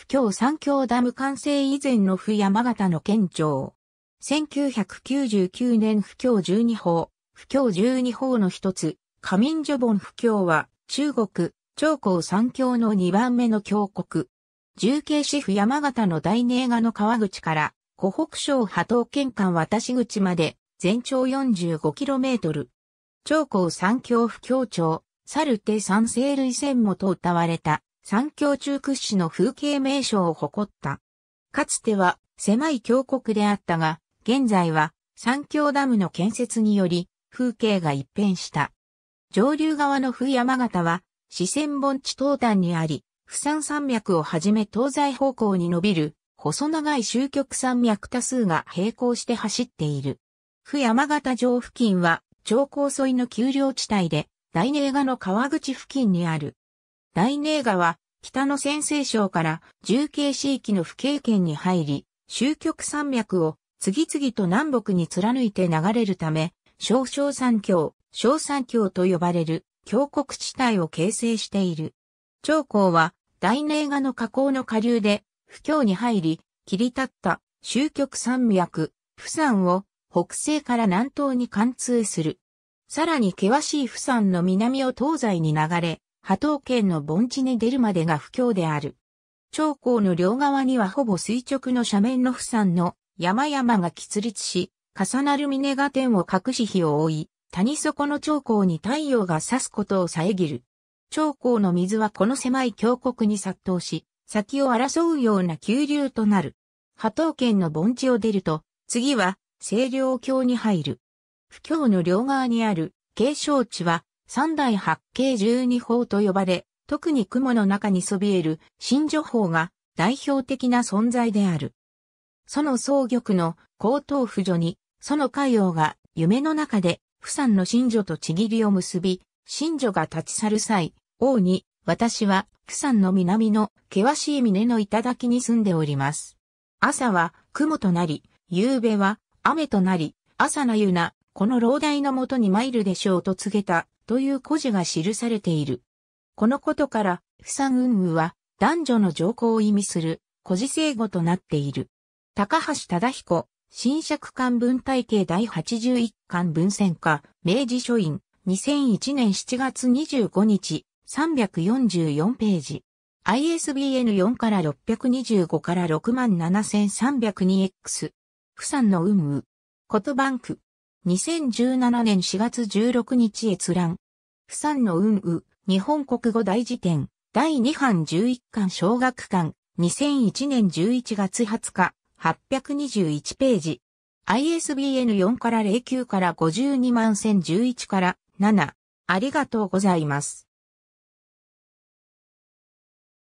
不況三峡ダム完成以前の府山形の県庁。1999年不況12法、不況12法の一つ、カミンジョボン不況は、中国、長江三峡の2番目の峡谷。重慶市府山形の大名画の川口から、湖北省波東県間渡し口まで、全長 45km。長江三峡不況町、猿手三生類線もと謳われた。三峡中屈指の風景名所を誇った。かつては狭い峡谷であったが、現在は三峡ダムの建設により風景が一変した。上流側の冬山形は四川盆地東端にあり、釜山山脈をはじめ東西方向に伸びる細長い終局山脈多数が並行して走っている。富山形城付近は、長江沿いの丘陵地帯で、大名画の川口付近にある。大寧川、北の先西省から重慶市域の府警圏に入り、終極山脈を次々と南北に貫いて流れるため、小小山峡、小山峡と呼ばれる峡谷地帯を形成している。長江は大寧川の河口の下流で、不況に入り、切り立った終極山脈、釜山を北西から南東に貫通する。さらに険しい釜山の南を東西に流れ、波東圏の盆地に出るまでが不況である。長江の両側にはほぼ垂直の斜面の不山の山々が喫立し、重なる峰が天を隠し日を覆い、谷底の長江に太陽が差すことを遮る。長江の水はこの狭い峡谷に殺到し、先を争うような急流となる。波東圏の盆地を出ると、次は清涼峡に入る。不況の両側にある景勝地は三大八景十二宝と呼ばれ、特に雲の中にそびえる新女宝が代表的な存在である。その総玉の高等婦女に、その海洋が夢の中で、富山の新女とちぎりを結び、新女が立ち去る際、王に、私は、釜山の南の険しい峰の頂に住んでおります。朝は雲となり、夕べは雨となり、朝の夕な、この老大のもとに参るでしょうと告げたという故事が記されている。このことから、不産運務は男女の情報を意味する故事聖語となっている。高橋忠彦、新尺官文体系第81巻文選科、明治書院、2001年7月25日、344ページ。ISBN 4から625から 67302X。不産の運こと葉ンク。2017年4月16日閲覧。釜山の運雨、日本国語大辞典、第2版11巻小学館、2001年11月20日、821ページ。ISBN 4から09から52万1011から7。ありがとうございます。